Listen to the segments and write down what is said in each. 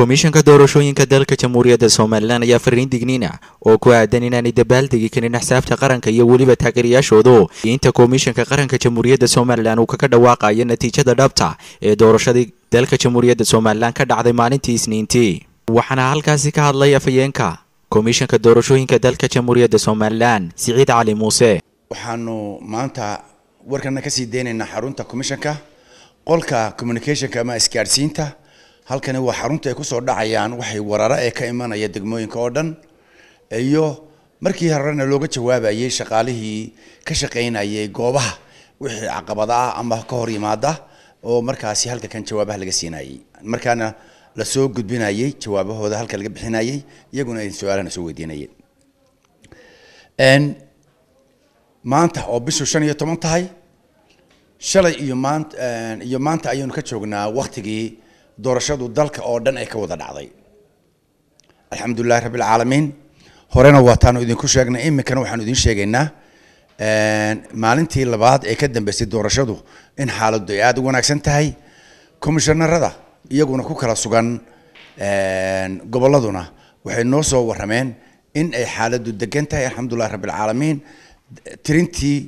komishanka doorashooyinka dalka jamhuuriyadda somalilan ayaa fariin digniina ah oo ku aadan inaanay dabaaldegi karin axsaabta qaranka iyo weliba taageerayaashoodu inta komishanka qaranka jamhuuriyadda somalilan uu kaga dhawaaqayo natiijada dhabta ee doorashadii dalka jamhuuriyadda somalilan ka dhacday maalintii isniintii waxaana halkaasi ka hadlay afhayeenka komishanka doorashooyinka dalka jamhuuriyadda somalilan siciid cali muuse waxaanu maanta warkana ka sii deynaynaa xarunta komishanka qolka communicationka ama isgaadhsiinta halkani waa xarunta ay kusoo dhacayaan waxay warara ee ka imanaya degmooyinka oo dhan iyo markii horena looga jawaabayay shaqaalihii ka shaqaynayay goobaha wixii caqabada ah ama ka hor yimaada oo markaasi halka kan jawaabaha laga siinayay markaana lasoo soo gudbinayey jawaabahooda halka laga bixinayey iyaguna ay su-aalahana soo weydiinayeen maanta oo bishu shan iyo toban tahay shalay iyo maanta iyo maanta ayaynu ka joognaa waktigii doorashadu dalka oo dhan ay ka wada dhacday alxamdulilahi rabbi alcaalamiin horena waataanu idinku sheegnay iminkana waxaanu idin sheegaynaa maalintii labaad ee ka dambeysay doorashadu in xaaladdu ay aada u wanaagsan tahay komishanarada iyaguna ku kala sugan gobolladuna waxay noo soo warameen in ay xaaladdu degan tahay alxamdulilahi rabbi alcaalamiin tirintii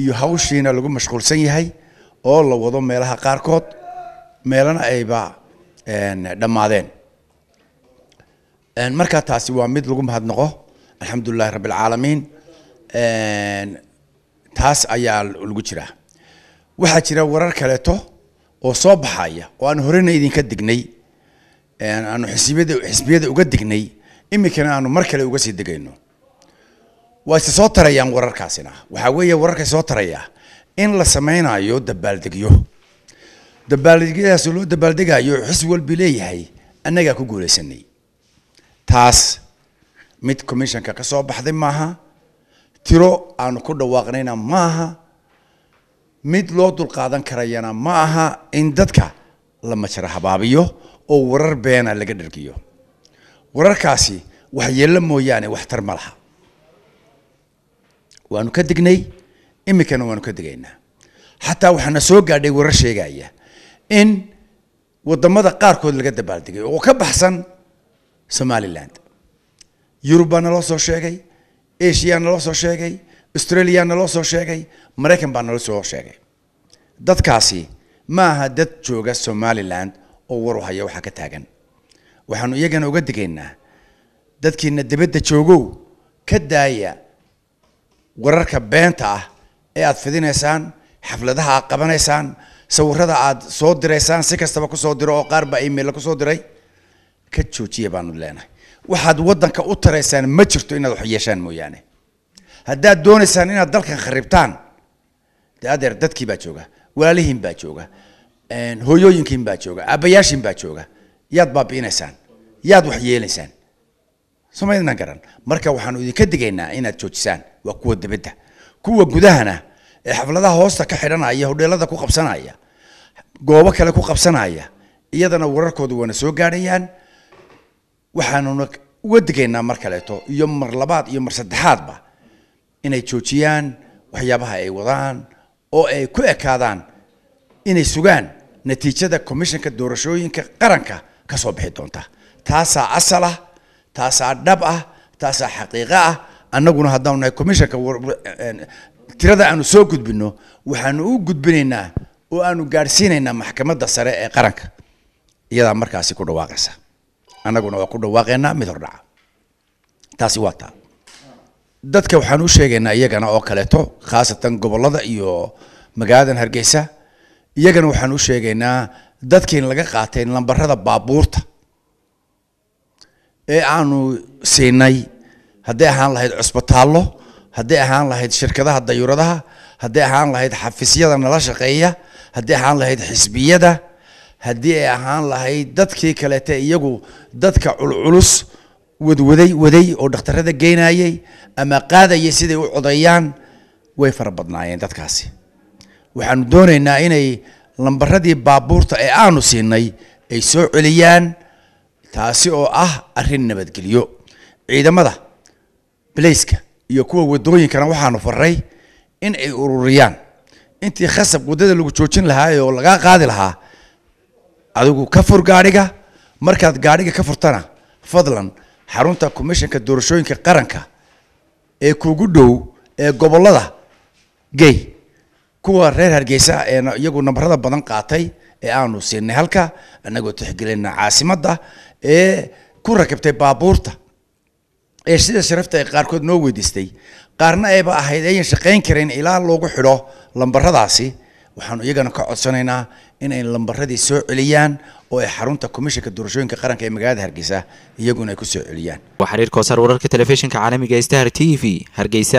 iyo hawshiina lagu mashquulsan yahay oo la wado meelaha qaarkood meelana ayba Eh, dhammaadeen marka taasi waa mid lagu mahadnaqo alxamdulilahi rabbi alcaalamiin taas ayaa lagu jiraa waxaa jira warar kaleeto oo soo baxaya oo aan horena idinka degnay aanu xisbiyada uga dignay iminkana aanu mar kale uga sii degayno waa se soo tarayaan wararkaasina waxaa weeye wararkay soo tarayaa in la samaynayo dabaaldegyo dabaaldegyadaas loo dabaaldegayo xis walbi leeyahay annagaa ku guulaysanay taas mid commissionka ka soo baxday maaha tiro aanu ku dhawaaqnayna maaha mid loo dulqaadan karayana ma aha in dadka la majara habaabiyo oo warar beena laga dhargiyo wararkaasi wax yeello mooyaane waxtar ma laha waanu ka dignay iminkana waanu ka digaynaa xataa waxaana soo gaadhay warar sheegaya in wadamada qaarkood laga dabaaldegay oo ka baxsan somaliland yurub naloo soo sheegay asia naloo soo sheegay australia naloo soo sheegay maraykan baa naloo soo sheegay dadkaasi ma aha dad jooga somaliland oo war u haya waxaa ka taagan waxaanu iyagana uga digaynaa dadkiina dibadda joogow ka daaya wararka beenta ah ee aad fidinaysaan xafladaha aad qabanaysaan sawirada aad soo diraysaan si kastaba kusoo diro oo qaarba imail kusoo diray ka joojiya baanu leenahay waxaad wadanka u taraysaan ma jirto inaad wax yeeshaan mooyaane haddaad doonaysaan inaad dalkan kharibtaan de adeer dadkii baa jooga walaalihiin baa jooga hooyooyinkiin baa jooga aabayaashiin baa jooga yaad baabi'inaysaan yaad wax yeelaysaan somaydna garan marka waxaanu idinka digaynaa inaad joojisaan waa kuwa dibadda kuwa gudahana ee xafladaha hoosta ka xidhanaya hodheelada ku qabsanaya goobo kale ku qabsanaya iyadana wararkooda waana soo gaadhayaan waxaanuna uga digaynaa mar kaleeto iyo mar labaad iyo mar saddexaadba inay joojiyaan waxyaabaha ay wadaan oo ay ku ekaadaan inay sugaan natiijada commissionka doorashooyinka qaranka ka soo bixi doonta taasaa asal ah taasaa dhab ah taasaa xaqiiqo ah annaguna haddaanu nahay tirada aanu soo gudbino waxaanu u gudbinaynaa oo aanu gaadhsiinaynaa maxkamadda sare ee qaranka iyadaa markaasi ku dhawaaqaysa annaguna waa ku dhawaaqaynaa mid hordhaca taasi waa taa dadka waxaan u sheegaynaa iyagana oo kaleeto khaasatan gobollada iyo magaaladan hargeysa iyagana waxaan u sheegaynaa dadkiin laga qaatay lambarada baabuurta ee aanu siinay hadday ahaan lahayd cusbitaallo hadday ahaan lahayd shirkadaha dayuuradaha hadday ahaan lahayd xafiisyada nala shaqeeya hadday ahaan lahayd xisbiyada haddii ay ahaan lahayd dadkii kaleete iyagu dadka culculus wadwaday waday oo dhakhtarada geynayey ama qaadayay siday u codayaan way fara badnaayeen dadkaasi waxaanu doonaynaa inay lambaradii baabuurta ee aanu siinay ay soo celiyaan taasi oo ah arrin nabadgelyo ciidamada baleyska iyo kuwa wadooyinkana waxaanu faray in ay ururiyaan intii khasab waddada lagu joojin lahaa oo lagaa qaadi lahaa adigu ka fur gaadhiga markaad gaadhiga ka furtana fadlan xarunta commishanka doorashooyinka qaranka ee kugu dhow ee gobollada gey kuwa reer hargeysa ee iyagu nambarada badan qaatay ee aanu siinay halka annagoo tixgelina caasimadda ee ku rakibtay baabuurta ee sida sharafta ay qaarkood noo weydiistay qaarna ayba ahayd ayan shaqayn karin ilaa loogu xidho lambaradaasi waxaan iyagana ka codsanaynaa in ay lambaradii soo celiyaan oo ay xarunta komishanka doorashooyinka qaranka ee magaalada hargeysa iyaguna ay ku soo celiyaan waa xiriir wararka telefishinka caalamiga star t v hargeysa